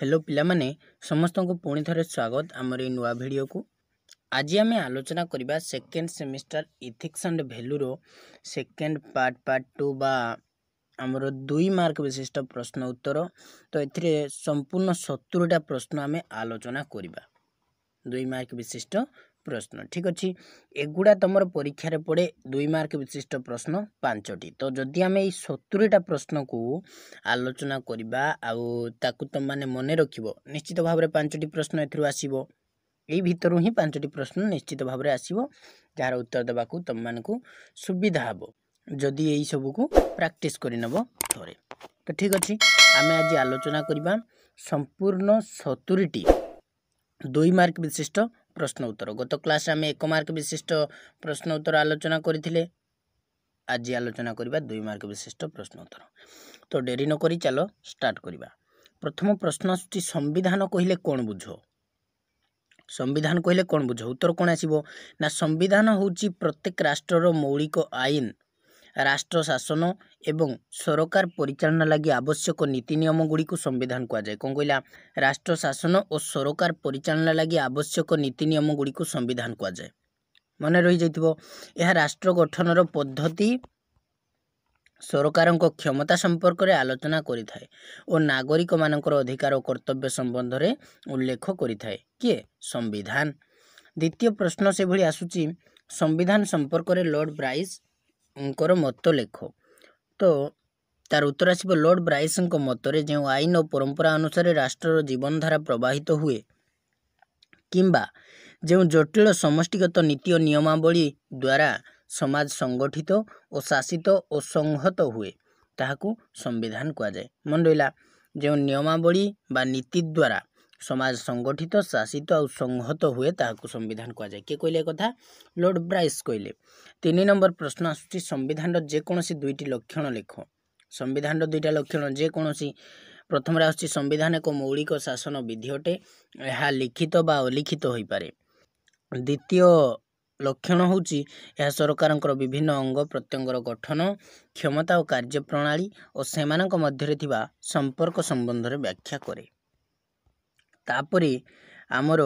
hello ପିଲାମାନେ ସମସ୍ତଙ୍କୁ ପୁଣି ଥରେ ସ୍ୱାଗତ ଆମର ଏଇ ନୂଆ ଭିଡ଼ିଓକୁ ଆଜି ଆମେ ଆଲୋଚନା କରିବା ସେକେଣ୍ଡ ସେମିଷ୍ଟାର ଇଥିକ୍ସ ଆଣ୍ଡ ଭ୍ୟାଲୁର ସେକେଣ୍ଡ ପାର୍ଟ ପାର୍ଟ ଟୁ ବା ଆମର ଦୁଇ ମାର୍କ ବିଶିଷ୍ଟ ପ୍ରଶ୍ନ ଉତ୍ତର ତ ଏଥିରେ ସମ୍ପୂର୍ଣ୍ଣ ସତୁରିଟା ପ୍ରଶ୍ନ ଆମେ ଆଲୋଚନା କରିବା ଦୁଇ ମାର୍କ ବିଶିଷ୍ଟ ପ୍ରଶ୍ନ ଠିକ୍ ଅଛି ଏଗୁଡ଼ା ତୁମର ପରୀକ୍ଷାରେ ପଡ଼େ ଦୁଇ ମାର୍କ ବିଶିଷ୍ଟ ପ୍ରଶ୍ନ ପାଞ୍ଚଟି ତ ଯଦି ଆମେ ଏଇ ସତୁରିଟା ପ୍ରଶ୍ନକୁ ଆଲୋଚନା କରିବା ଆଉ ତାକୁ ତୁମମାନେ ମନେ ରଖିବ ନିଶ୍ଚିତ ଭାବରେ ପାଞ୍ଚଟି ପ୍ରଶ୍ନ ଏଥିରୁ ଆସିବ ଏଇ ଭିତରୁ ହିଁ ପାଞ୍ଚଟି ପ୍ରଶ୍ନ ନିଶ୍ଚିତ ଭାବରେ ଆସିବ ଯାହାର ଉତ୍ତର ଦେବାକୁ ତୁମମାନଙ୍କୁ ସୁବିଧା ହେବ ଯଦି ଏହିସବୁକୁ ପ୍ରାକ୍ଟିସ୍ କରିନେବ ଥରେ ତ ଠିକ୍ ଅଛି ଆମେ ଆଜି ଆଲୋଚନା କରିବା ସମ୍ପୂର୍ଣ୍ଣ ସତୁରିଟି ଦୁଇ ମାର୍କ ବିଶିଷ୍ଟ প্রশ্ন উত্তর গত ক্লাসে আমি এক মার্ক বিশিষ্ট প্রশ্ন উত্তর আলোচনা করে আজ আলোচনা করা দুই মার্ক বিশিষ্ট প্রশ্ন উত্তর তো ডেরি নকি চাল স্টার্ট করা প্রথম প্রশ্ন আসুচি সংবিধান কহিলে কোণ বুঝ সংবিধান কহিলে কোণ বুঝ উত্তর কোণ আসব না সংবিধান হচ্ছে প্রত্যেক রাষ্ট্রর মৌলিক আইন ରାଷ୍ଟ୍ର ଶାସନ ଏବଂ ସରକାର ପରିଚାଳନା ଲାଗି ଆବଶ୍ୟକ ନୀତି ନିୟମଗୁଡ଼ିକୁ ସମ୍ବିଧାନ କୁହାଯାଏ କ'ଣ କହିଲା ରାଷ୍ଟ୍ର ଶାସନ ଓ ସରକାର ପରିଚାଳନା ଲାଗି ଆବଶ୍ୟକ ନୀତି ନିୟମଗୁଡ଼ିକୁ ସମ୍ବିଧାନ କୁହାଯାଏ ମନେ ରହିଯାଇଥିବ ଏହା ରାଷ୍ଟ୍ର ଗଠନର ପଦ୍ଧତି ସରକାରଙ୍କ କ୍ଷମତା ସମ୍ପର୍କରେ ଆଲୋଚନା କରିଥାଏ ଓ ନାଗରିକମାନଙ୍କର ଅଧିକାର ଓ କର୍ତ୍ତବ୍ୟ ସମ୍ବନ୍ଧରେ ଉଲ୍ଲେଖ କରିଥାଏ କିଏ ସମ୍ବିଧାନ ଦ୍ୱିତୀୟ ପ୍ରଶ୍ନ ସେଭଳି ଆସୁଛି ସମ୍ବିଧାନ ସମ୍ପର୍କରେ ଲର୍ଡ଼ ବ୍ରାଇସ୍ ଙ୍କର ମତ ଲେଖ ତ ତାର ଉତ୍ତର ଆସିବ ଲର୍ଡ଼ ବ୍ରାଇସ୍ଙ୍କ ମତରେ ଯେଉଁ ଆଇନ ଓ ପରମ୍ପରା ଅନୁସାରେ ରାଷ୍ଟ୍ରର ଜୀବନଧାରା ପ୍ରବାହିତ ହୁଏ କିମ୍ବା ଯେଉଁ ଜଟିଳ ସମଷ୍ଟିଗତ ନୀତି ଓ ନିୟମାବଳୀ ଦ୍ୱାରା ସମାଜ ସଂଗଠିତ ଓ ଶାସିତ ଓ ସଂହତ ହୁଏ ତାହାକୁ ସମ୍ବିଧାନ କୁହାଯାଏ ମନେ ରହିଲା ଯେଉଁ ନିୟମାବଳୀ ବା ନୀତି ଦ୍ୱାରା ସମାଜ ସଂଗଠିତ ଶାସିତ ଆଉ ସଂହତ ହୁଏ ତାହାକୁ ସମ୍ବିଧାନ କୁହାଯାଏ କିଏ କହିଲେ କଥା ଲର୍ଡ଼ ବ୍ରାଇସ୍ କହିଲେ ତିନି ନମ୍ବର ପ୍ରଶ୍ନ ଆସୁଛି ସମ୍ବିଧାନର ଯେକୌଣସି ଦୁଇଟି ଲକ୍ଷଣ ଲେଖ ସମ୍ବିଧାନର ଦୁଇଟା ଲକ୍ଷଣ ଯେକୌଣସି ପ୍ରଥମରେ ଆସୁଛି ସମ୍ବିଧାନ ଏକ ମୌଳିକ ଶାସନ ବିଧି ଅଟେ ଏହା ଲିଖିତ ବା ଅଲିଖିତ ହୋଇପାରେ ଦ୍ୱିତୀୟ ଲକ୍ଷଣ ହେଉଛି ଏହା ସରକାରଙ୍କର ବିଭିନ୍ନ ଅଙ୍ଗ ପ୍ରତ୍ୟଙ୍ଗର ଗଠନ କ୍ଷମତା ଓ କାର୍ଯ୍ୟପ୍ରଣାଳୀ ଓ ସେମାନଙ୍କ ମଧ୍ୟରେ ଥିବା ସମ୍ପର୍କ ସମ୍ବନ୍ଧରେ ବ୍ୟାଖ୍ୟା କରେ ତାପରେ ଆମର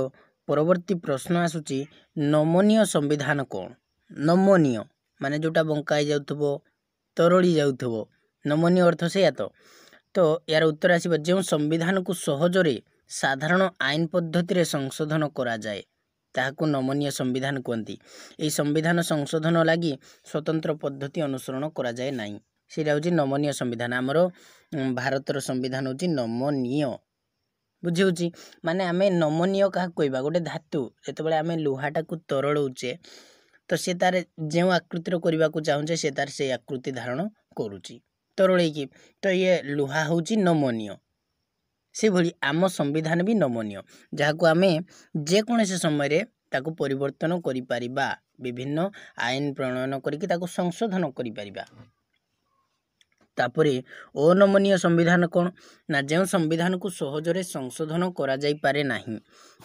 ପରବର୍ତ୍ତୀ ପ୍ରଶ୍ନ ଆସୁଛି ନମନୀୟ ସମ୍ବିଧାନ କ'ଣ ନମନୀୟ ମାନେ ଯେଉଁଟା ବଙ୍କା ହେଇଯାଉଥିବ ତରଳି ଯାଉଥିବ ନମନୀୟ ଅର୍ଥ ସେୟା ତ ତ ଏହାର ଉତ୍ତର ଆସିବ ଯେଉଁ ସମ୍ବିଧାନକୁ ସହଜରେ ସାଧାରଣ ଆଇନ ପଦ୍ଧତିରେ ସଂଶୋଧନ କରାଯାଏ ତାହାକୁ ନମନୀୟ ସମ୍ବିଧାନ କୁହନ୍ତି ଏହି ସମ୍ବିଧାନ ସଂଶୋଧନ ଲାଗି ସ୍ୱତନ୍ତ୍ର ପଦ୍ଧତି ଅନୁସରଣ କରାଯାଏ ନାହିଁ ସେଇଟା ହେଉଛି ନମନୀୟ ସମ୍ବିଧାନ ଆମର ଭାରତର ସମ୍ବିଧାନ ହେଉଛି ନମନୀୟ ବୁଝିହେଉଛି ମାନେ ଆମେ ନମନୀୟ କାହାକୁ କହିବା ଗୋଟେ ଧାତୁ ଯେତେବେଳେ ଆମେ ଲୁହାଟାକୁ ତରଳଉଛେ ତ ସେ ତାର ଯେଉଁ ଆକୃତିର କରିବାକୁ ଚାହୁଁଛେ ସେ ତାର ସେଇ ଆକୃତି ଧାରଣ କରୁଛି ତରଳେଇକି ତ ଇଏ ଲୁହା ହେଉଛି ନମନୀୟ ସେଭଳି ଆମ ସମ୍ବିଧାନ ବି ନମନୀୟ ଯାହାକୁ ଆମେ ଯେକୌଣସି ସମୟରେ ତାକୁ ପରିବର୍ତ୍ତନ କରିପାରିବା ବିଭିନ୍ନ ଆଇନ ପ୍ରଣୟନ କରିକି ତାକୁ ସଂଶୋଧନ କରିପାରିବା ତାପରେ ଅନମନୀୟ ସମ୍ବିଧାନ କ'ଣ ନା ଯେଉଁ ସମ୍ବିଧାନକୁ ସହଜରେ ସଂଶୋଧନ କରାଯାଇପାରେ ନାହିଁ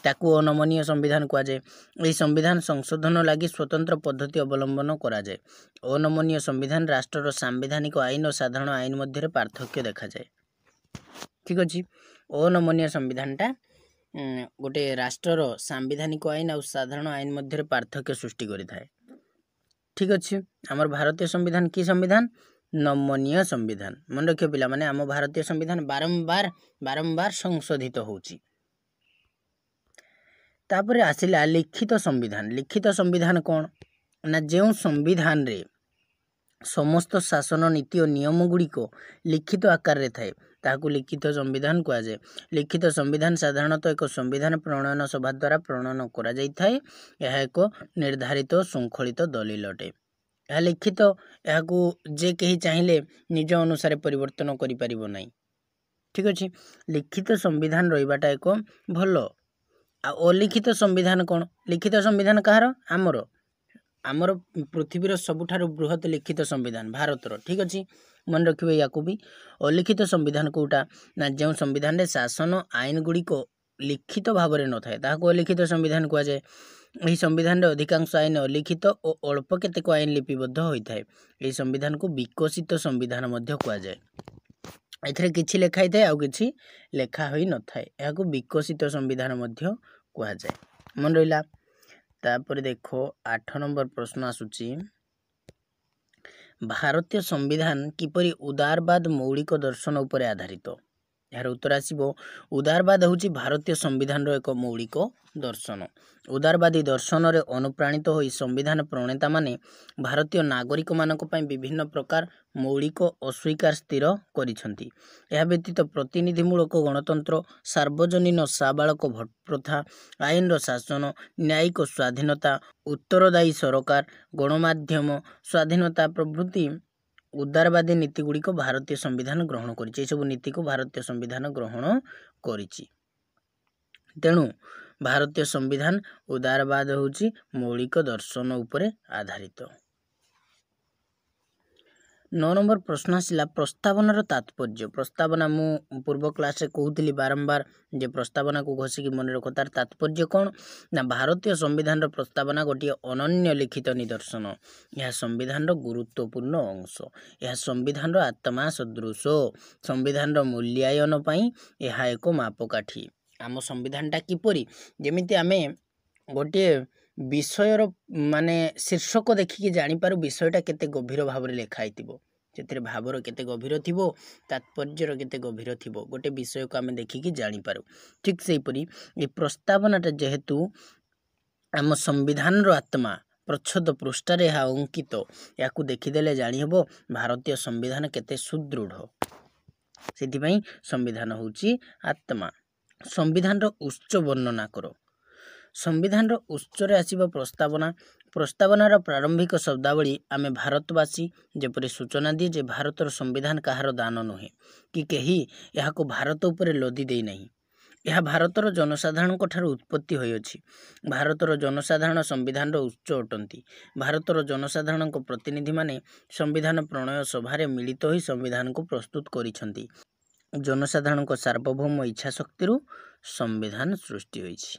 ତାକୁ ଅନମନୀୟ ସମ୍ବିଧାନ କୁହାଯାଏ ଏହି ସମ୍ବିଧାନ ସଂଶୋଧନ ଲାଗି ସ୍ୱତନ୍ତ୍ର ପଦ୍ଧତି ଅବଲମ୍ବନ କରାଯାଏ ଅନମନୀୟ ସମ୍ବିଧାନ ରାଷ୍ଟ୍ରର ସାମ୍ବିଧାନିକ ଆଇନ ଓ ସାଧାରଣ ଆଇନ ମଧ୍ୟରେ ପାର୍ଥକ୍ୟ ଦେଖାଯାଏ ଠିକ୍ ଅଛି ଅନମନୀୟ ସମ୍ବିଧାନଟା ଗୋଟେ ରାଷ୍ଟ୍ରର ସାମ୍ବିଧାନିକ ଆଇନ ଆଉ ସାଧାରଣ ଆଇନ ମଧ୍ୟରେ ପାର୍ଥକ୍ୟ ସୃଷ୍ଟି କରିଥାଏ ଠିକ୍ ଅଛି ଆମର ଭାରତୀୟ ସମ୍ବିଧାନ କି ସମ୍ବିଧାନ ନମନୀୟ ସମ୍ବିଧାନ ମନେ ରଖିବ ପିଲାମାନେ ଆମ ଭାରତୀୟ ସମ୍ବିଧାନ ବାରମ୍ବାର ବାରମ୍ବାର ସଂଶୋଧିତ ହେଉଛି ତାପରେ ଆସିଲା ଲିଖିତ ସମ୍ବିଧାନ ଲିଖିତ ସମ୍ବିଧାନ କ'ଣ ନା ଯେଉଁ ସମ୍ବିଧାନରେ ସମସ୍ତ ଶାସନ ନୀତି ଓ ନିୟମଗୁଡ଼ିକ ଲିଖିତ ଆକାରରେ ଥାଏ ତାହାକୁ ଲିଖିତ ସମ୍ବିଧାନ କୁହାଯାଏ ଲିଖିତ ସମ୍ବିଧାନ ସାଧାରଣତଃ ଏକ ସମ୍ବିଧାନ ପ୍ରଣୟନ ସଭା ଦ୍ୱାରା ପ୍ରଣୟନ କରାଯାଇଥାଏ ଏହା ଏକ ନିର୍ଦ୍ଧାରିତ ଶୃଙ୍ଖଳିତ ଦଲିଲ ଅଟେ ଏହା ଲିଖିତ ଏହାକୁ ଯେ କେହି ଚାହିଁଲେ ନିଜ ଅନୁସାରେ ପରିବର୍ତ୍ତନ କରିପାରିବ ନାହିଁ ଠିକ୍ ଅଛି ଲିଖିତ ସମ୍ବିଧାନ ରହିବାଟା ଏକ ଭଲ ଆଉ ଅଲିଖିତ ସମ୍ବିଧାନ କ'ଣ ଲିଖିତ ସମ୍ବିଧାନ କାହାର ଆମର ଆମର ପୃଥିବୀର ସବୁଠାରୁ ବୃହତ ଲିଖିତ ସମ୍ବିଧାନ ଭାରତର ଠିକ୍ ଅଛି ମନେ ରଖିବେ ୟାକୁ ବି ଅଲିଖିତ ସମ୍ବିଧାନ କେଉଁଟା ନା ଯେଉଁ ସମ୍ବିଧାନରେ ଶାସନ ଆଇନ ଗୁଡ଼ିକ ଲିଖିତ ଭାବରେ ନଥାଏ ତାହାକୁ ଅଲିଖିତ ସମ୍ବିଧାନ କୁହାଯାଏ ଏହି ସମ୍ବିଧାନରେ ଅଧିକାଂଶ ଆଇନ ଅଲିଖିତ ଓ ଅଳ୍ପ କେତେକ ଆଇନ ଲିପିବଦ୍ଧ ହୋଇଥାଏ ଏହି ସମ୍ବିଧାନକୁ ବିକଶିତ ସମ୍ବିଧାନ ମଧ୍ୟ କୁହାଯାଏ ଏଥିରେ କିଛି ଲେଖା ହୋଇଥାଏ ଆଉ କିଛି ଲେଖା ହୋଇନଥାଏ ଏହାକୁ ବିକଶିତ ସମ୍ବିଧାନ ମଧ୍ୟ କୁହାଯାଏ ମନେ ରହିଲା ତାପରେ ଦେଖ ଆଠ ନମ୍ବର ପ୍ରଶ୍ନ ଆସୁଛି ଭାରତୀୟ ସମ୍ବିଧାନ କିପରି ଉଦାରବାଦ ମୌଳିକ ଦର୍ଶନ ଉପରେ ଆଧାରିତ ଏହାର ଉତ୍ତର ଆସିବ ଉଦାରବାଦ ହେଉଛି ଭାରତୀୟ ସମ୍ବିଧାନର ଏକ ମୌଳିକ ଦର୍ଶନ ଉଦାରବାଦୀ ଦର୍ଶନରେ ଅନୁପ୍ରାଣିତ ହୋଇ ସମ୍ବିଧାନ ପ୍ରଣେତାମାନେ ଭାରତୀୟ ନାଗରିକମାନଙ୍କ ପାଇଁ ବିଭିନ୍ନ ପ୍ରକାର ମୌଳିକ ଅସ୍ୱୀକାର ସ୍ଥିର କରିଛନ୍ତି ଏହା ବ୍ୟତୀତ ପ୍ରତିନିଧିମୂଳକ ଗଣତନ୍ତ୍ର ସାର୍ବଜନୀନ ସାବାଳକ ଭଟ ପ୍ରଥା ଆଇନର ଶାସନ ନ୍ୟାୟିକ ସ୍ୱାଧୀନତା ଉତ୍ତରଦାୟୀ ସରକାର ଗଣମାଧ୍ୟମ ସ୍ୱାଧୀନତା ପ୍ରଭୃତି ଉଦାରବାଦୀ ନୀତି ଗୁଡ଼ିକ ଭାରତୀୟ ସମ୍ବିଧାନ ଗ୍ରହଣ କରିଛି ଏସବୁ ନୀତିକୁ ଭାରତୀୟ ସମ୍ବିଧାନ ଗ୍ରହଣ କରିଛି ତେଣୁ ଭାରତୀୟ ସମ୍ବିଧାନ ଉଦାରବାଦ ହେଉଛି ମୌଳିକ ଦର୍ଶନ ଉପରେ ଆଧାରିତ ନଅ ନମ୍ବର ପ୍ରଶ୍ନ ଆସିଲା ପ୍ରସ୍ତାବନାର ତାତ୍ପର୍ଯ୍ୟ ପ୍ରସ୍ତାବନା ମୁଁ ପୂର୍ବ କ୍ଲାସ୍ରେ କହୁଥିଲି ବାରମ୍ବାର ଯେ ପ୍ରସ୍ତାବନାକୁ ଘଷିକି ମନେ ରଖ ତା'ର ତାତ୍ପର୍ଯ୍ୟ କ'ଣ ନା ଭାରତୀୟ ସମ୍ବିଧାନର ପ୍ରସ୍ତାବନା ଗୋଟିଏ ଅନନ୍ୟ ଲିଖିତ ନିଦର୍ଶନ ଏହା ସମ୍ବିଧାନର ଗୁରୁତ୍ୱପୂର୍ଣ୍ଣ ଅଂଶ ଏହା ସମ୍ବିଧାନର ଆତ୍ମା ସଦୃଶ ସମ୍ବିଧାନର ମୂଲ୍ୟାୟନ ପାଇଁ ଏହା ଏକ ମାପକାଠି ଆମ ସମ୍ବିଧାନଟା କିପରି ଯେମିତି ଆମେ ଗୋଟିଏ ବିଷୟର ମାନେ ଶୀର୍ଷକ ଦେଖିକି ଜାଣିପାରୁ ବିଷୟଟା କେତେ ଗଭୀର ଭାବରେ ଲେଖା ହେଇଥିବ ସେଥିରେ ଭାବର କେତେ ଗଭୀର ଥିବ ତାତ୍ପର୍ଯ୍ୟର କେତେ ଗଭୀର ଥିବ ଗୋଟେ ବିଷୟକୁ ଆମେ ଦେଖିକି ଜାଣିପାରୁ ଠିକ୍ ସେହିପରି ଏ ପ୍ରସ୍ତାବନାଟା ଯେହେତୁ ଆମ ସମ୍ବିଧାନର ଆତ୍ମା ପ୍ରଚ୍ଛଦ ପୃଷ୍ଠାରେ ଏହା ଅଙ୍କିତ ଏହାକୁ ଦେଖିଦେଲେ ଜାଣିହେବ ଭାରତୀୟ ସମ୍ବିଧାନ କେତେ ସୁଦୃଢ଼ ସେଥିପାଇଁ ସମ୍ବିଧାନ ହେଉଛି ଆତ୍ମା ସମ୍ବିଧାନର ଉଚ୍ଚ ବର୍ଣ୍ଣନା କର ସମ୍ବିଧାନର ଉତ୍ସରେ ଆସିବ ପ୍ରସ୍ତାବନା ପ୍ରସ୍ତାବନାର ପ୍ରାରମ୍ଭିକ ଶବ୍ଦାବଳୀ ଆମେ ଭାରତବାସୀ ଯେପରି ସୂଚନା ଦିଏ ଯେ ଭାରତର ସମ୍ବିଧାନ କାହାର ଦାନ ନୁହେଁ କି କେହି ଏହାକୁ ଭାରତ ଉପରେ ଲଦି ଦେଇନାହିଁ ଏହା ଭାରତର ଜନସାଧାରଣଙ୍କଠାରୁ ଉତ୍ପତ୍ତି ହୋଇଅଛି ଭାରତର ଜନସାଧାରଣ ସମ୍ବିଧାନର ଉତ୍ସ ଅଟନ୍ତି ଭାରତର ଜନସାଧାରଣଙ୍କ ପ୍ରତିନିଧିମାନେ ସମ୍ବିଧାନ ପ୍ରଣୟ ସଭାରେ ମିଳିତ ହୋଇ ସମ୍ବିଧାନକୁ ପ୍ରସ୍ତୁତ କରିଛନ୍ତି ଜନସାଧାରଣଙ୍କ ସାର୍ବଭୌମ ଇଚ୍ଛାଶକ୍ତିରୁ ସମ୍ବିଧାନ ସୃଷ୍ଟି ହୋଇଛି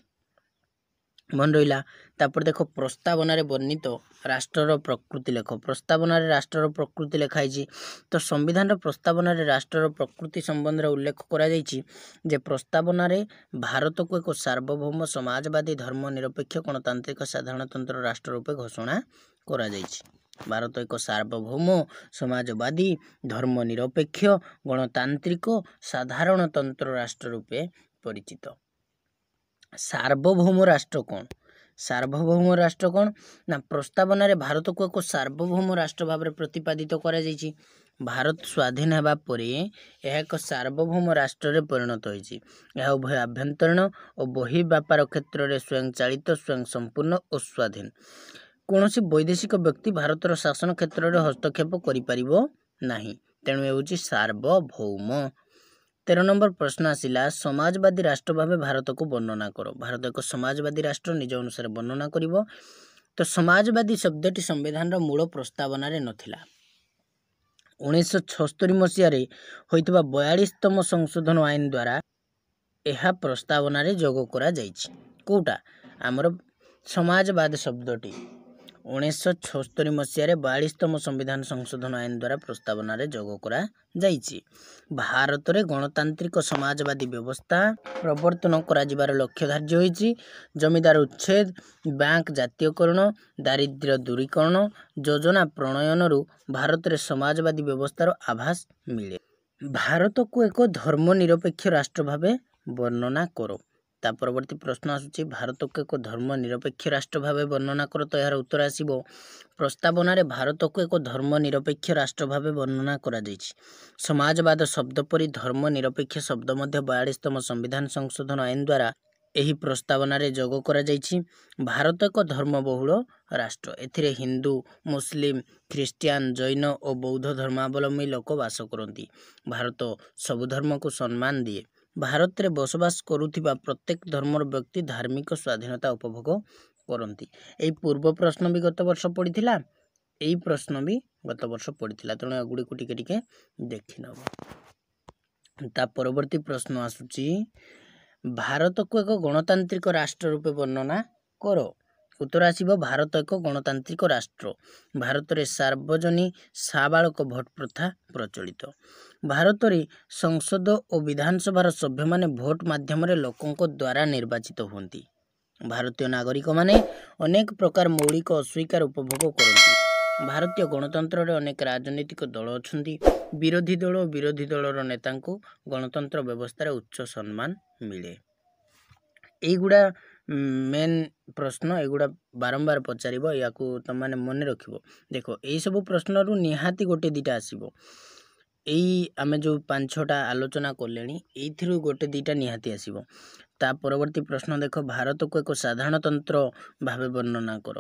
ମନେ ରହିଲା ତାପରେ ଦେଖ ପ୍ରସ୍ତାବନାରେ ବର୍ଣ୍ଣିତ ରାଷ୍ଟ୍ରର ପ୍ରକୃତି ଲେଖ ପ୍ରସ୍ତାବନାରେ ରାଷ୍ଟ୍ରର ପ୍ରକୃତି ଲେଖା ହେଇଛି ତ ସମ୍ବିଧାନର ପ୍ରସ୍ତାବନାରେ ରାଷ୍ଟ୍ରର ପ୍ରକୃତି ସମ୍ବନ୍ଧରେ ଉଲ୍ଲେଖ କରାଯାଇଛି ଯେ ପ୍ରସ୍ତାବନାରେ ଭାରତକୁ ଏକ ସାର୍ବଭୌମ ସମାଜବାଦୀ ଧର୍ମ ନିରପେକ୍ଷ ଗଣତାନ୍ତ୍ରିକ ସାଧାରଣତନ୍ତ୍ର ରାଷ୍ଟ୍ର ରୂପେ ଘୋଷଣା କରାଯାଇଛି ଭାରତ ଏକ ସାର୍ବଭୌମ ସମାଜବାଦୀ ଧର୍ମ ନିରପେକ୍ଷ ଗଣତାନ୍ତ୍ରିକ ସାଧାରଣତନ୍ତ୍ର ରାଷ୍ଟ୍ର ରୂପେ ପରିଚିତ ସାର୍ବଭୌମ ରାଷ୍ଟ୍ର କ'ଣ ସାର୍ବଭୌମ ରାଷ୍ଟ୍ର କ'ଣ ନା ପ୍ରସ୍ତାବନାରେ ଭାରତକୁ ଏକ ସାର୍ବଭୌମ ରାଷ୍ଟ୍ର ଭାବରେ ପ୍ରତିପାଦିତ କରାଯାଇଛି ଭାରତ ସ୍ୱାଧୀନ ହେବା ପରେ ଏହା ଏକ ସାର୍ବଭୌମ ରାଷ୍ଟ୍ରରେ ପରିଣତ ହୋଇଛି ଏହା ଉଭୟ ଆଭ୍ୟନ୍ତରୀଣ ଓ ବହି ବ୍ୟାପାର କ୍ଷେତ୍ରରେ ସ୍ୱୟଂଚାଳିତ ସ୍ୱୟଂସମ୍ପୂର୍ଣ୍ଣ ଓ ସ୍ୱାଧୀନ କୌଣସି ବୈଦେଶିକ ବ୍ୟକ୍ତି ଭାରତର ଶାସନ କ୍ଷେତ୍ରରେ ହସ୍ତକ୍ଷେପ କରିପାରିବ ନାହିଁ ତେଣୁ ହେଉଛି ସାର୍ବଭୌମ ତେର ନମ୍ବର ପ୍ରଶ୍ନ ଆସିଲା ସମାଜବାଦୀ ରାଷ୍ଟ୍ର ଭାବେ ଭାରତକୁ ବର୍ଣ୍ଣନା କର ଭାରତ ଏକ ସମାଜବାଦୀ ରାଷ୍ଟ୍ର ନିଜ ଅନୁସାରେ ବର୍ଣ୍ଣନା କରିବ ତ ସମାଜବାଦୀ ଶବ୍ଦଟି ସମ୍ବିଧାନର ମୂଳ ପ୍ରସ୍ତାବନାରେ ନଥିଲା ଉଣେଇଶହ ଛସ୍ତରି ମସିହାରେ ହୋଇଥିବା ବୟାଳିଶତମ ସଂଶୋଧନ ଆଇନ ଦ୍ୱାରା ଏହା ପ୍ରସ୍ତାବନାରେ ଯୋଗ କରାଯାଇଛି କେଉଁଟା ଆମର ସମାଜବାଦ ଶବ୍ଦଟି ଉଣେଇଶହ ଛସ୍ତରୀ ମସିହାରେ ବାଳିଶତମ ସମ୍ବିଧାନ ସଂଶୋଧନ ଆଇନ ଦ୍ୱାରା ପ୍ରସ୍ତାବନାରେ ଯୋଗ କରାଯାଇଛି ଭାରତରେ ଗଣତାନ୍ତ୍ରିକ ସମାଜବାଦୀ ବ୍ୟବସ୍ଥା ପ୍ରବର୍ତ୍ତନ କରାଯିବାର ଲକ୍ଷ୍ୟ ଧାର୍ଯ୍ୟ ହୋଇଛି ଜମିଦାର ଉଚ୍ଛେଦ ବ୍ୟାଙ୍କ ଜାତୀୟକରଣ ଦାରିଦ୍ର୍ୟ ଦୂରୀକରଣ ଯୋଜନା ପ୍ରଣୟନରୁ ଭାରତରେ ସମାଜବାଦୀ ବ୍ୟବସ୍ଥାର ଆଭାସ ମିଳେ ଭାରତକୁ ଏକ ଧର୍ମନିରପେକ୍ଷ ରାଷ୍ଟ୍ର ଭାବେ ବର୍ଣ୍ଣନା କର ତା ପରବର୍ତ୍ତୀ ପ୍ରଶ୍ନ ଆସୁଛି ଭାରତକୁ ଏକ ଧର୍ମ ନିରପେକ୍ଷ ରାଷ୍ଟ୍ର ଭାବେ ବର୍ଣ୍ଣନା କର ତ ଏହାର ଉତ୍ତର ଆସିବ ପ୍ରସ୍ତାବନାରେ ଭାରତକୁ ଏକ ଧର୍ମ ନିରପେକ୍ଷ ରାଷ୍ଟ୍ର ଭାବେ ବର୍ଣ୍ଣନା କରାଯାଇଛି ସମାଜବାଦ ଶବ୍ଦ ପରି ଧର୍ମ ନିରପେକ୍ଷ ଶବ୍ଦ ମଧ୍ୟ ବୟାଳିଶତମ ସମ୍ବିଧାନ ସଂଶୋଧନ ଆଇନ ଦ୍ୱାରା ଏହି ପ୍ରସ୍ତାବନାରେ ଯୋଗ କରାଯାଇଛି ଭାରତ ଏକ ଧର୍ମବହୁଳ ରାଷ୍ଟ୍ର ଏଥିରେ ହିନ୍ଦୁ ମୁସଲିମ ଖ୍ରୀଷ୍ଟିଆନ ଜୈନ ଓ ବୌଦ୍ଧ ଧର୍ମାବଲମ୍ବୀ ଲୋକ ବାସ କରନ୍ତି ଭାରତ ସବୁ ଧର୍ମକୁ ସମ୍ମାନ ଦିଏ ଭାରତରେ ବସବାସ କରୁଥିବା ପ୍ରତ୍ୟେକ ଧର୍ମର ବ୍ୟକ୍ତି ଧାର୍ମିକ ସ୍ୱାଧୀନତା ଉପଭୋଗ କରନ୍ତି ଏହି ପୂର୍ବ ପ୍ରଶ୍ନ ବି ଗତ ବର୍ଷ ପଡ଼ିଥିଲା ଏହି ପ୍ରଶ୍ନ ବି ଗତ ବର୍ଷ ପଡ଼ିଥିଲା ତେଣୁ ଏଗୁଡ଼ିକୁ ଟିକେ ଟିକେ ଦେଖିନେବ ତା ପରବର୍ତ୍ତୀ ପ୍ରଶ୍ନ ଆସୁଛି ଭାରତକୁ ଏକ ଗଣତାନ୍ତ୍ରିକ ରାଷ୍ଟ୍ର ରୂପେ ବର୍ଣ୍ଣନା କର ଉତ୍ତର ଆସିବ ଭାରତ ଏକ ଗଣତାନ୍ତ୍ରିକ ରାଷ୍ଟ୍ର ଭାରତରେ ସାର୍ବଜନୀ ସାବାଳକ ଭୋଟ୍ ପ୍ରଥା ପ୍ରଚଳିତ ଭାରତରେ ସଂସଦ ଓ ବିଧାନସଭାର ସଭ୍ୟମାନେ ଭୋଟ୍ ମାଧ୍ୟମରେ ଲୋକଙ୍କ ଦ୍ୱାରା ନିର୍ବାଚିତ ହୁଅନ୍ତି ଭାରତୀୟ ନାଗରିକମାନେ ଅନେକ ପ୍ରକାର ମୌଳିକ ଅସ୍ୱୀକାର ଉପଭୋଗ କରନ୍ତି ଭାରତୀୟ ଗଣତନ୍ତ୍ରରେ ଅନେକ ରାଜନୈତିକ ଦଳ ଅଛନ୍ତି ବିରୋଧୀ ଦଳ ଓ ବିରୋଧୀ ଦଳର ନେତାଙ୍କୁ ଗଣତନ୍ତ୍ର ବ୍ୟବସ୍ଥାରେ ଉଚ୍ଚ ସମ୍ମାନ ମିଳେ ଏଇଗୁଡ଼ା ମେନ୍ ପ୍ରଶ୍ନ ଏଗୁଡ଼ା ବାରମ୍ବାର ପଚାରିବ ୟାକୁ ତୁମମାନେ ମନେ ରଖିବ ଦେଖ ଏହିସବୁ ପ୍ରଶ୍ନରୁ ନିହାତି ଗୋଟେ ଦୁଇଟା ଆସିବ ଏଇ ଆମେ ଯେଉଁ ପାଞ୍ଚ ଛଅଟା ଆଲୋଚନା କଲେଣି ଏଇଥିରୁ ଗୋଟେ ଦୁଇଟା ନିହାତି ଆସିବ ତା ପରବର୍ତ୍ତୀ ପ୍ରଶ୍ନ ଦେଖ ଭାରତକୁ ଏକ ସାଧାରଣତନ୍ତ୍ର ଭାବେ ବର୍ଣ୍ଣନା କର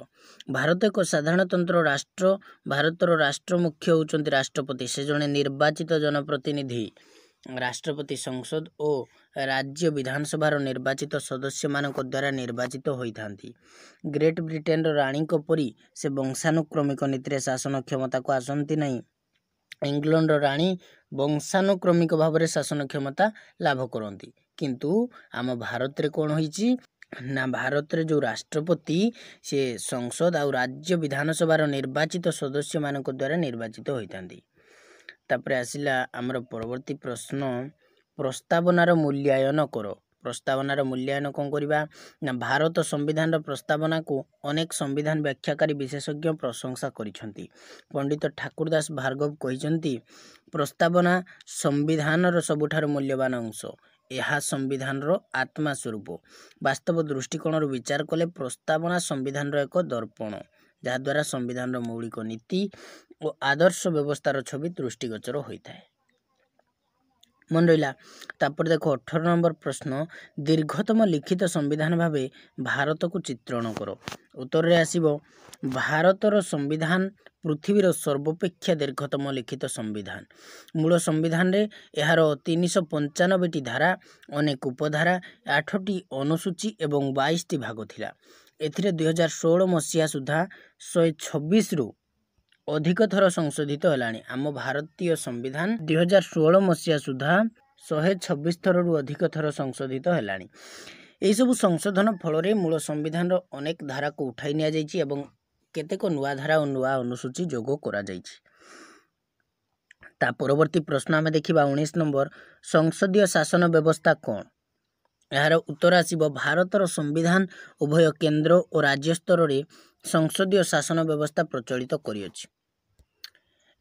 ଭାରତ ଏକ ସାଧାରଣତନ୍ତ୍ର ରାଷ୍ଟ୍ର ଭାରତର ରାଷ୍ଟ୍ର ମୁଖ୍ୟ ହେଉଛନ୍ତି ରାଷ୍ଟ୍ରପତି ସେ ଜଣେ ନିର୍ବାଚିତ ଜନପ୍ରତିନିଧି ରାଷ୍ଟ୍ରପତି ସଂସଦ ଓ ରାଜ୍ୟ ବିଧାନସଭାର ନିର୍ବାଚିତ ସଦସ୍ୟମାନଙ୍କ ଦ୍ୱାରା ନିର୍ବାଚିତ ହୋଇଥାନ୍ତି ଗ୍ରେଟ୍ ବ୍ରିଟେନ୍ର ରାଣୀଙ୍କ ପରି ସେ ବଂଶାନୁକ୍ରମିକ ନୀତିରେ ଶାସନ କ୍ଷମତାକୁ ଆସନ୍ତି ନାହିଁ ଇଂଲଣ୍ଡର ରାଣୀ ବଂଶାନୁକ୍ରମିକ ଭାବରେ ଶାସନ କ୍ଷମତା ଲାଭ କରନ୍ତି କିନ୍ତୁ ଆମ ଭାରତରେ କ'ଣ ହୋଇଛି ନା ଭାରତରେ ଯେଉଁ ରାଷ୍ଟ୍ରପତି ସେ ସଂସଦ ଆଉ ରାଜ୍ୟ ବିଧାନସଭାର ନିର୍ବାଚିତ ସଦସ୍ୟମାନଙ୍କ ଦ୍ୱାରା ନିର୍ବାଚିତ ହୋଇଥାନ୍ତି ତାପରେ ଆସିଲା ଆମର ପରବର୍ତ୍ତୀ ପ୍ରଶ୍ନ ପ୍ରସ୍ତାବନାର ମୂଲ୍ୟାୟନ କର ପ୍ରସ୍ତାବନାର ମୂଲ୍ୟାୟନ କ'ଣ କରିବା ନା ଭାରତ ସମ୍ବିଧାନର ପ୍ରସ୍ତାବନାକୁ ଅନେକ ସମ୍ବିଧାନ ବ୍ୟାଖ୍ୟାକାରୀ ବିଶେଷଜ୍ଞ ପ୍ରଶଂସା କରିଛନ୍ତି ପଣ୍ଡିତ ଠାକୁର ଦାସ ଭାର୍ଗବ କହିଛନ୍ତି ପ୍ରସ୍ତାବନା ସମ୍ବିଧାନର ସବୁଠାରୁ ମୂଲ୍ୟବାନ ଅଂଶ ଏହା ସମ୍ବିଧାନର ଆତ୍ମା ସ୍ୱରୂପ ବାସ୍ତବ ଦୃଷ୍ଟିକୋଣରୁ ବିଚାର କଲେ ପ୍ରସ୍ତାବନା ସମ୍ବିଧାନର ଏକ ଦର୍ପଣ ଯାହାଦ୍ୱାରା ସମ୍ବିଧାନର ମୌଳିକ ନୀତି ଓ ଆଦର୍ଶ ବ୍ୟବସ୍ଥାର ଛବି ଦୃଷ୍ଟିଗୋଚର ହୋଇଥାଏ ମନେ ରହିଲା ତାପରେ ଦେଖ ଅଠର ନମ୍ବର ପ୍ରଶ୍ନ ଦୀର୍ଘତମ ଲିଖିତ ସମ୍ବିଧାନ ଭାବେ ଭାରତକୁ ଚିତ୍ରଣ କର ଉତ୍ତରରେ ଆସିବ ଭାରତର ସମ୍ବିଧାନ ପୃଥିବୀର ସର୍ବାପେକ୍ଷା ଦୀର୍ଘତମ ଲିଖିତ ସମ୍ବିଧାନ ମୂଳ ସମ୍ବିଧାନରେ ଏହାର ତିନିଶହ ପଞ୍ଚାନବେଟି ଧାରା ଅନେକ ଉପଧାରା ଆଠଟି ଅନୁସୂଚୀ ଏବଂ ବାଇଶଟି ଭାଗ ଥିଲା ଏଥିରେ ଦୁଇ ହଜାର ଷୋହଳ ମସିହା ସୁଦ୍ଧା ଶହେ ଛବିଶରୁ ଅଧିକ ଥର ସଂଶୋଧିତ ହେଲାଣି ଆମ ଭାରତୀୟ ସମ୍ବିଧାନ ଦୁଇ ହଜାର ଷୋହଳ ମସିହା ସୁଦ୍ଧା ଶହେ ଛବିଶ ଥରରୁ ଅଧିକ ଥର ସଂଶୋଧିତ ହେଲାଣି ଏହିସବୁ ସଂଶୋଧନ ଫଳରେ ମୂଳ ସମ୍ବିଧାନର ଅନେକ ଧାରାକୁ ଉଠାଇ ନିଆଯାଇଛି ଏବଂ କେତେକ ନୂଆ ଧାରା ଓ ନୂଆ ଅନୁସୂଚୀ ଯୋଗ କରାଯାଇଛି ତା ପରବର୍ତ୍ତୀ ପ୍ରଶ୍ନ ଆମେ ଦେଖିବା ଉଣେଇଶ ନମ୍ବର ସଂସଦୀୟ ଶାସନ ବ୍ୟବସ୍ଥା କ'ଣ ଏହାର ଉତ୍ତର ଆସିବ ଭାରତର ସମ୍ବିଧାନ ଉଭୟ କେନ୍ଦ୍ର ଓ ରାଜ୍ୟ ସ୍ତରରେ ସଂସଦୀୟ ଶାସନ ବ୍ୟବସ୍ଥା ପ୍ରଚଳିତ କରିଅଛି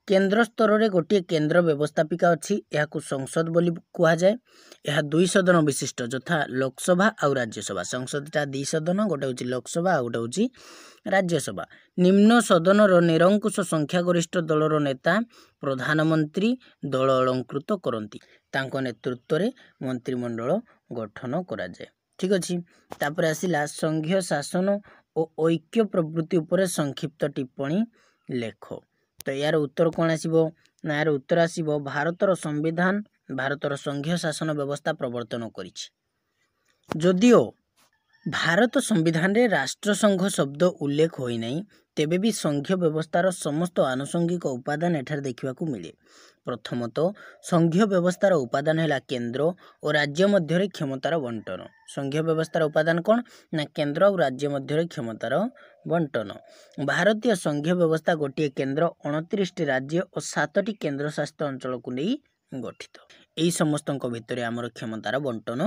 କେନ୍ଦ୍ର ସ୍ତରରେ ଗୋଟିଏ କେନ୍ଦ୍ର ବ୍ୟବସ୍ଥାପିକା ଅଛି ଏହାକୁ ସଂସଦ ବୋଲି କୁହାଯାଏ ଏହା ଦୁଇ ସଦନ ବିଶିଷ୍ଟ ଯଥା ଲୋକସଭା ଆଉ ରାଜ୍ୟସଭା ସଂସଦଟା ଦୁଇ ସଦନ ଗୋଟେ ହେଉଛି ଲୋକସଭା ଆଉ ଗୋଟେ ହେଉଛି ରାଜ୍ୟସଭା ନିମ୍ନ ସଦନର ନିରଙ୍କୁଶ ସଂଖ୍ୟାଗରିଷ୍ଠ ଦଳର ନେତା ପ୍ରଧାନମନ୍ତ୍ରୀ ଦଳ ଅଳଙ୍କୃତ କରନ୍ତି ତାଙ୍କ ନେତୃତ୍ୱରେ ମନ୍ତ୍ରିମଣ୍ଡଳ ଗଠନ କରାଯାଏ ଠିକ୍ ଅଛି ତାପରେ ଆସିଲା ସଂଘୀୟ ଶାସନ ଓ ଐକ୍ୟ ପ୍ରବୃତ୍ତି ଉପରେ ସଂକ୍ଷିପ୍ତ ଟିପ୍ପଣୀ ଲେଖ ତ ଏହାର ଉତ୍ତର କ'ଣ ଆସିବ ନା ଏହାର ଉତ୍ତର ଆସିବ ଭାରତର ସମ୍ବିଧାନ ଭାରତର ସଂଘୀୟ ଶାସନ ବ୍ୟବସ୍ଥା ପ୍ରବର୍ତ୍ତନ କରିଛି ଯଦିଓ ଭାରତ ସମ୍ବିଧାନରେ ରାଷ୍ଟ୍ରସଂଘ ଶବ୍ଦ ଉଲ୍ଲେଖ ହୋଇନାହିଁ ତେବେ ବି ସଂଘୀୟ ବ୍ୟବସ୍ଥାର ସମସ୍ତ ଆନୁଷଙ୍ଗିକ ଉପାଦାନ ଏଠାରେ ଦେଖିବାକୁ ମିଳେ ପ୍ରଥମତଃ ସଂଘୀୟ ବ୍ୟବସ୍ଥାର ଉପାଦାନ ହେଲା କେନ୍ଦ୍ର ଓ ରାଜ୍ୟ ମଧ୍ୟରେ କ୍ଷମତାର ବଣ୍ଟନ ସଂଘୀୟ ବ୍ୟବସ୍ଥାର ଉପାଦାନ କ'ଣ ନା କେନ୍ଦ୍ର ଆଉ ରାଜ୍ୟ ମଧ୍ୟରେ କ୍ଷମତାର ବଣ୍ଟନ ଭାରତୀୟ ସଂଘୀୟ ବ୍ୟବସ୍ଥା ଗୋଟିଏ କେନ୍ଦ୍ର ଅଣତିରିଶଟି ରାଜ୍ୟ ଓ ସାତଟି କେନ୍ଦ୍ରଶାସିତ ଅଞ୍ଚଳକୁ ନେଇ ଗଠିତ ଏହି ସମସ୍ତଙ୍କ ଭିତରେ ଆମର କ୍ଷମତାର ବଣ୍ଟନ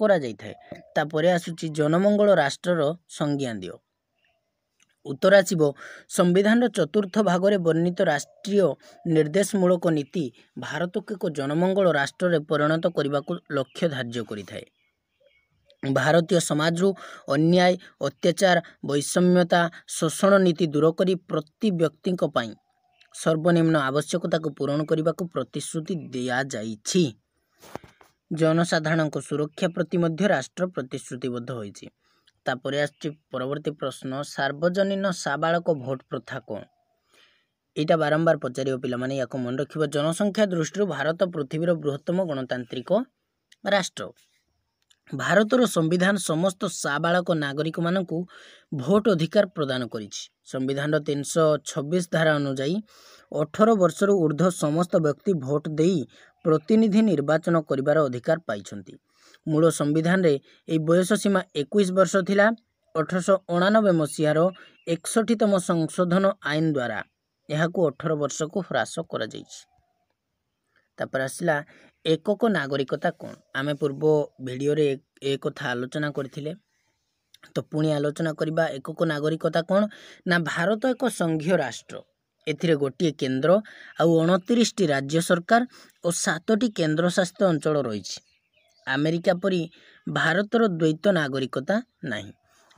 କରାଯାଇଥାଏ ତାପରେ ଆସୁଛି ଜନମଙ୍ଗଳ ରାଷ୍ଟ୍ରର ସଂଜ୍ଞା ଦିଅ ଉତ୍ତର ଆସିବ ସମ୍ବିଧାନର ଚତୁର୍ଥ ଭାଗରେ ବର୍ଣ୍ଣିତ ରାଷ୍ଟ୍ରୀୟ ନିର୍ଦ୍ଦେଶମୂଳକ ନୀତି ଭାରତକୁ ଏକ ଜନମଙ୍ଗଳ ରାଷ୍ଟ୍ରରେ ପରିଣତ କରିବାକୁ ଲକ୍ଷ୍ୟ ଧାର୍ଯ୍ୟ କରିଥାଏ ଭାରତୀୟ ସମାଜରୁ ଅନ୍ୟାୟ ଅତ୍ୟାଚାର ବୈଷମ୍ୟତା ଶୋଷଣ ନୀତି ଦୂର କରି ପ୍ରତି ବ୍ୟକ୍ତିଙ୍କ ପାଇଁ ସର୍ବନିମ୍ନ ଆବଶ୍ୟକତାକୁ ପୂରଣ କରିବାକୁ ପ୍ରତିଶ୍ରୁତି ଦିଆଯାଇଛି ଜନସାଧାରଣଙ୍କ ସୁରକ୍ଷା ପ୍ରତି ମଧ୍ୟ ରାଷ୍ଟ୍ର ପ୍ରତିଶ୍ରୁତିବଦ୍ଧ ହୋଇଛି ତାପରେ ଆସୁଛି ପରବର୍ତ୍ତୀ ପ୍ରଶ୍ନ ସାର୍ବଜନୀନ ସାବାଳକ ଭୋଟ ପ୍ରଥା କ'ଣ ଏଇଟା ବାରମ୍ବାର ପଚାରିବ ପିଲାମାନେ ୟାକୁ ମନେ ରଖିବ ଜନସଂଖ୍ୟା ଦୃଷ୍ଟିରୁ ଭାରତ ପୃଥିବୀର ବୃହତ୍ତମ ଗଣତାନ୍ତ୍ରିକ ରାଷ୍ଟ୍ର ଭାରତର ସମ୍ବିଧାନ ସମସ୍ତ ସାବାଳକ ନାଗରିକମାନଙ୍କୁ ଭୋଟ ଅଧିକାର ପ୍ରଦାନ କରିଛି ସମ୍ବିଧାନର ତିନିଶହ ଛବିଶ ଧାରା ଅନୁଯାୟୀ ଅଠର ବର୍ଷରୁ ଉର୍ଦ୍ଧ୍ୱ ସମସ୍ତ ବ୍ୟକ୍ତି ଭୋଟ ଦେଇ ପ୍ରତିନିଧି ନିର୍ବାଚନ କରିବାର ଅଧିକାର ପାଇଛନ୍ତି ମୂଳ ସମ୍ବିଧାନରେ ଏହି ବୟସ ସୀମା ଏକୋଇଶ ବର୍ଷ ଥିଲା ଅଠରଶହ ଅଣାନବେ ମସିହାର ଏକଷଠିତମ ସଂଶୋଧନ ଆଇନ ଦ୍ୱାରା ଏହାକୁ ଅଠର ବର୍ଷକୁ ହ୍ରାସ କରାଯାଇଛି ତାପରେ ଆସିଲା ଏକକ ନାଗରିକତା କ'ଣ ଆମେ ପୂର୍ବ ଭିଡ଼ିଓରେ ଏ କଥା ଆଲୋଚନା କରିଥିଲେ ତ ପୁଣି ଆଲୋଚନା କରିବା ଏକକ ନାଗରିକତା କ'ଣ ନା ଭାରତ ଏକ ସଂଘୀୟ ରାଷ୍ଟ୍ର ଏଥିରେ ଗୋଟିଏ କେନ୍ଦ୍ର ଆଉ ଅଣତିରିଶଟି ରାଜ୍ୟ ସରକାର ଓ ସାତଟି କେନ୍ଦ୍ରଶାସିତ ଅଞ୍ଚଳ ରହିଛି ଆମେରିକା ପରି ଭାରତର ଦ୍ୱୈତ ନାଗରିକତା ନାହିଁ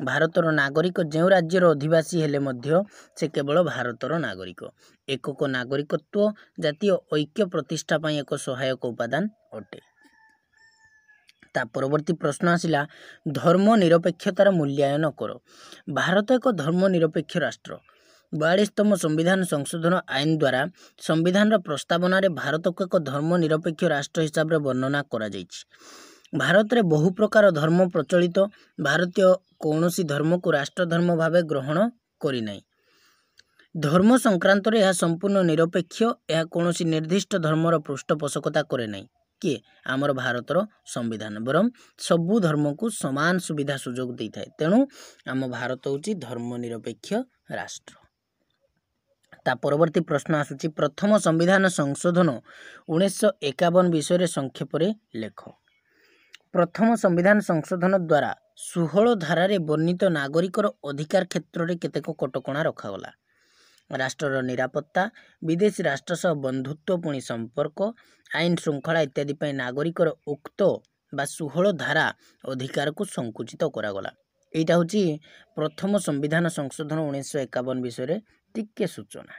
ଭାରତର ନାଗରିକ ଯେଉଁ ରାଜ୍ୟର ଅଧିବାସୀ ହେଲେ ମଧ୍ୟ ସେ କେବଳ ଭାରତର ନାଗରିକ ଏକକ ନାଗରିକତ୍ୱ ଜାତୀୟ ଐକ୍ୟ ପ୍ରତିଷ୍ଠା ପାଇଁ ଏକ ସହାୟକ ଉପାଦାନ ଅଟେ ତା ପରବର୍ତ୍ତୀ ପ୍ରଶ୍ନ ଆସିଲା ଧର୍ମ ନିରପେକ୍ଷତାର ମୂଲ୍ୟାୟନ କର ଭାରତ ଏକ ଧର୍ମ ନିରପେକ୍ଷ ରାଷ୍ଟ୍ର ବୟାଳିଶତମ ସମ୍ବିଧାନ ସଂଶୋଧନ ଆଇନ ଦ୍ୱାରା ସମ୍ବିଧାନର ପ୍ରସ୍ତାବନାରେ ଭାରତକୁ ଏକ ଧର୍ମ ନିରପେକ୍ଷ ରାଷ୍ଟ୍ର ହିସାବରେ ବର୍ଣ୍ଣନା କରାଯାଇଛି ଭାରତରେ ବହୁ ପ୍ରକାର ଧର୍ମ ପ୍ରଚଳିତ ଭାରତୀୟ କୌଣସି ଧର୍ମକୁ ରାଷ୍ଟ୍ରଧର୍ମ ଭାବେ ଗ୍ରହଣ କରିନାହିଁ ଧର୍ମ ସଂକ୍ରାନ୍ତରେ ଏହା ସମ୍ପୂର୍ଣ୍ଣ ନିରପେକ୍ଷ ଏହା କୌଣସି ନିର୍ଦ୍ଦିଷ୍ଟ ଧର୍ମର ପୃଷ୍ଠପୋଷକତା କରେ ନାହିଁ କିଏ ଆମର ଭାରତର ସମ୍ବିଧାନ ବରଂ ସବୁ ଧର୍ମକୁ ସମାନ ସୁବିଧା ସୁଯୋଗ ଦେଇଥାଏ ତେଣୁ ଆମ ଭାରତ ହେଉଛି ଧର୍ମ ନିରପେକ୍ଷ ରାଷ୍ଟ୍ର ତା ପରବର୍ତ୍ତୀ ପ୍ରଶ୍ନ ଆସୁଛି ପ୍ରଥମ ସମ୍ବିଧାନ ସଂଶୋଧନ ଉଣେଇଶହ ଏକାବନ ବିଷୟରେ ସଂକ୍ଷେପରେ ଲେଖ ପ୍ରଥମ ସମ୍ବିଧାନ ସଂଶୋଧନ ଦ୍ୱାରା ଷୋହଳ ଧାରାରେ ବର୍ଣ୍ଣିତ ନାଗରିକର ଅଧିକାର କ୍ଷେତ୍ରରେ କେତେକ କଟକଣା ରଖାଗଲା ରାଷ୍ଟ୍ରର ନିରାପତ୍ତା ବିଦେଶୀ ରାଷ୍ଟ୍ର ସହ ବନ୍ଧୁତ୍ୱ ପୁଣି ସମ୍ପର୍କ ଆଇନ ଶୃଙ୍ଖଳା ଇତ୍ୟାଦି ପାଇଁ ନାଗରିକର ଉକ୍ତ ବା ଷୋହଳ ଧାରା ଅଧିକାରକୁ ସଂକୁଚିତ କରାଗଲା এইটা ହେଉଛି ପ୍ରଥମ ସମ୍ବିଧାନ ସଂଶୋଧନ ଉଣେଇଶହ ଏକାବନ ବିଷୟରେ ଟିକେ ସୂଚନା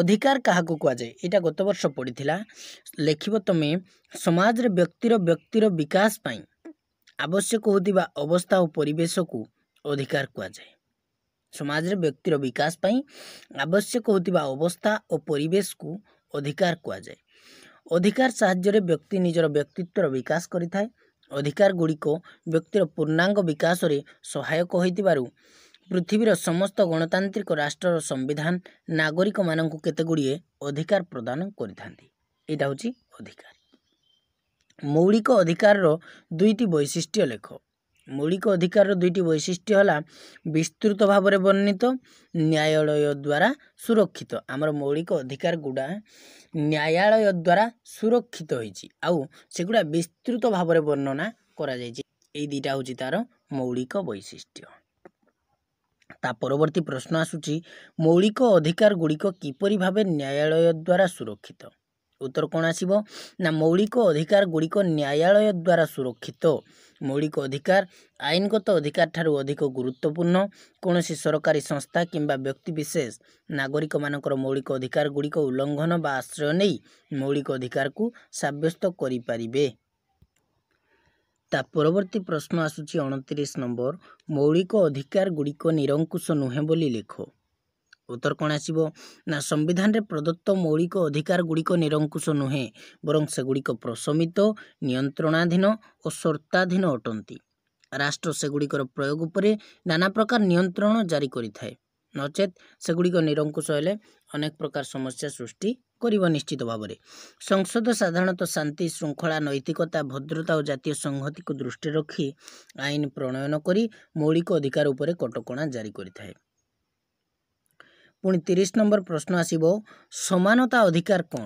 ଅଧିକାର କାହାକୁ କୁହାଯାଏ ଏଇଟା ଗତ ବର୍ଷ ପଡ଼ିଥିଲା ଲେଖିବ ତୁମେ ସମାଜରେ ବ୍ୟକ୍ତିର ବ୍ୟକ୍ତିର ବିକାଶ ପାଇଁ ଆବଶ୍ୟକ ହେଉଥିବା ଅବସ୍ଥା ଓ ପରିବେଶକୁ ଅଧିକାର କୁହାଯାଏ ସମାଜରେ ବ୍ୟକ୍ତିର ବିକାଶ ପାଇଁ ଆବଶ୍ୟକ ହେଉଥିବା ଅବସ୍ଥା ଓ ପରିବେଶକୁ ଅଧିକାର କୁହାଯାଏ ଅଧିକାର ସାହାଯ୍ୟରେ ବ୍ୟକ୍ତି ନିଜର ବ୍ୟକ୍ତିତ୍ୱର ବିକାଶ କରିଥାଏ ଅଧିକାରଗୁଡ଼ିକ ବ୍ୟକ୍ତିର ପୂର୍ଣ୍ଣାଙ୍ଗ ବିକାଶରେ ସହାୟକ ହୋଇଥିବାରୁ ପୃଥିବୀର ସମସ୍ତ ଗଣତାନ୍ତ୍ରିକ ରାଷ୍ଟ୍ରର ସମ୍ବିଧାନ ନାଗରିକମାନଙ୍କୁ କେତେଗୁଡ଼ିଏ ଅଧିକାର ପ୍ରଦାନ କରିଥାନ୍ତି ଏଇଟା ହେଉଛି ଅଧିକାର ମୌଳିକ ଅଧିକାରର ଦୁଇଟି ବୈଶିଷ୍ଟ୍ୟ ଲେଖ ମୌଳିକ ଅଧିକାରର ଦୁଇଟି ବୈଶିଷ୍ଟ୍ୟ ହେଲା ବିସ୍ତୃତ ଭାବରେ ବର୍ଣ୍ଣିତ ନ୍ୟାୟାଳୟ ଦ୍ୱାରା ସୁରକ୍ଷିତ ଆମର ମୌଳିକ ଅଧିକାର ଗୁଡ଼ା ନ୍ୟାୟାଳୟ ଦ୍ୱାରା ସୁରକ୍ଷିତ ହୋଇଛି ଆଉ ସେଗୁଡ଼ା ବିସ୍ତୃତ ଭାବରେ ବର୍ଣ୍ଣନା କରାଯାଇଛି ଏଇ ଦୁଇଟା ହେଉଛି ତା'ର ମୌଳିକ ବୈଶିଷ୍ଟ୍ୟ ତା ପରବର୍ତ୍ତୀ ପ୍ରଶ୍ନ ଆସୁଛି ମୌଳିକ ଅଧିକାର ଗୁଡ଼ିକ କିପରି ଭାବେ ନ୍ୟାୟାଳୟ ଦ୍ୱାରା ସୁରକ୍ଷିତ ଉତ୍ତର କ'ଣ ଆସିବ ନା ମୌଳିକ ଅଧିକାର ଗୁଡ଼ିକ ନ୍ୟାୟାଳୟ ଦ୍ୱାରା ସୁରକ୍ଷିତ ମୌଳିକ ଅଧିକାର ଆଇନଗତ ଅଧିକାର ଠାରୁ ଅଧିକ ଗୁରୁତ୍ୱପୂର୍ଣ୍ଣ କୌଣସି ସରକାରୀ ସଂସ୍ଥା କିମ୍ବା ବ୍ୟକ୍ତିବିଶେଷ ନାଗରିକମାନଙ୍କର ମୌଳିକ ଅଧିକାର ଗୁଡ଼ିକ ଉଲ୍ଲଙ୍ଘନ ବା ଆଶ୍ରୟ ନେଇ ମୌଳିକ ଅଧିକାରକୁ ସାବ୍ୟସ୍ତ କରିପାରିବେ ତା ପରବର୍ତ୍ତୀ ପ୍ରଶ୍ନ ଆସୁଛି ଅଣତିରିଶ ନମ୍ବର ମୌଳିକ ଅଧିକାର ଗୁଡ଼ିକ ନିରଙ୍କୁଶ ନୁହେଁ ବୋଲି ଲେଖ ଉତ୍ତର କ'ଣ ଆସିବ ନା ସମ୍ବିଧାନରେ ପ୍ରଦତ୍ତ ମୌଳିକ ଅଧିକାର ଗୁଡ଼ିକ ନିରଙ୍କୁଶ ନୁହେଁ ବରଂ ସେଗୁଡ଼ିକ ପ୍ରଶମିତ ନିୟନ୍ତ୍ରଣାଧୀନ ଓ ସର୍ତ୍ତାଧୀନ ଅଟନ୍ତି ରାଷ୍ଟ୍ର ସେଗୁଡ଼ିକର ପ୍ରୟୋଗ ଉପରେ ନାନା ପ୍ରକାର ନିୟନ୍ତ୍ରଣ ଜାରି କରିଥାଏ ନଚେତ୍ ସେଗୁଡ଼ିକ ନିରଙ୍କୁଶ ହେଲେ ଅନେକ ପ୍ରକାର ସମସ୍ୟା ସୃଷ୍ଟି କରିବ ନିଶ୍ଚିତ ଭାବରେ ସଂସଦ ସାଧାରଣତଃ ଶାନ୍ତି ଶୃଙ୍ଖଳା ନୈତିକତା ଭଦ୍ରତା ଓ ଜାତୀୟ ସଂହତିକୁ ଦୃଷ୍ଟିରେ ରଖି ଆଇନ ପ୍ରଣୟନ କରି ମୌଳିକ ଅଧିକାର ଉପରେ କଟକଣା ଜାରି କରିଥାଏ ପୁଣି ତିରିଶ ନମ୍ବର ପ୍ରଶ୍ନ ଆସିବ ସମାନତା ଅଧିକାର କ'ଣ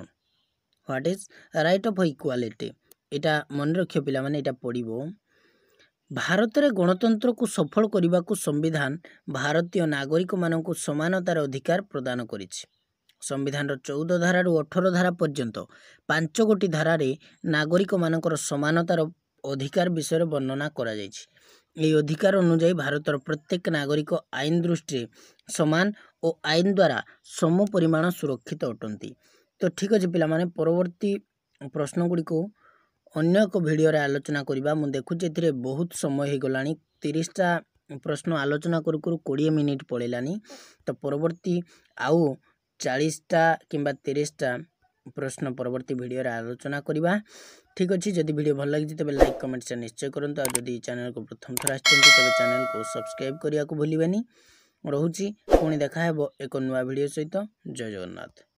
what is right of equality ଏଇଟା ମନେ ରଖିବ ପିଲାମାନେ ଏଇଟା ପଡ଼ିବ ଭାରତରେ ଗଣତନ୍ତ୍ରକୁ ସଫଳ କରିବାକୁ ସମ୍ବିଧାନ ଭାରତୀୟ ନାଗରିକମାନଙ୍କୁ ସମାନତାର ଅଧିକାର ପ୍ରଦାନ କରିଛି ସମ୍ବିଧାନର ଚଉଦ ଧାରାରୁ ଅଠର ଧାରା ପର୍ଯ୍ୟନ୍ତ ପାଞ୍ଚ ଗୋଟି ଧାରାରେ ନାଗରିକମାନଙ୍କର ସମାନତାର ଅଧିକାର ବିଷୟରେ ବର୍ଣ୍ଣନା କରାଯାଇଛି ଏହି ଅଧିକାର ଅନୁଯାୟୀ ଭାରତର ପ୍ରତ୍ୟେକ ନାଗରିକ ଆଇନ ଦୃଷ୍ଟିରେ ସମାନ ଓ ଆଇନ ଦ୍ୱାରା ସମ ପରିମାଣ ସୁରକ୍ଷିତ ଅଟନ୍ତି ତ ଠିକ୍ ଅଛି ପିଲାମାନେ ପରବର୍ତ୍ତୀ ପ୍ରଶ୍ନ ଗୁଡ଼ିକୁ ଅନ୍ୟ ଏକ ଭିଡ଼ିଓରେ ଆଲୋଚନା କରିବା ମୁଁ ଦେଖୁଛି ଏଥିରେ ବହୁତ ସମୟ ହୋଇଗଲାଣି ତିରିଶଟା ପ୍ରଶ୍ନ ଆଲୋଚନା କରୁ କରୁ କୋଡ଼ିଏ ମିନିଟ୍ ପଳେଇଲାଣି ତ ପରବର୍ତ୍ତୀ ଆଉ ଚାଳିଶଟା କିମ୍ବା ତିରିଶଟା প্রশ্ন পরবর্তী ভিডিওরে আলোচনা করা ঠিক আছে যদি ভিডিও ভাল লাগছে তবে লাইক কমেন্ট সেয়ার নিশ্চয় করতু আর যদি চ্যানেলকে প্রথম থর আসছেন তবে চ্যানেলকে সবসক্রাইব করা ভুলবেনি রহুছি পুঁ দেখা হব এক নূয়া ভিডিও সহিত জয় জগন্নাথ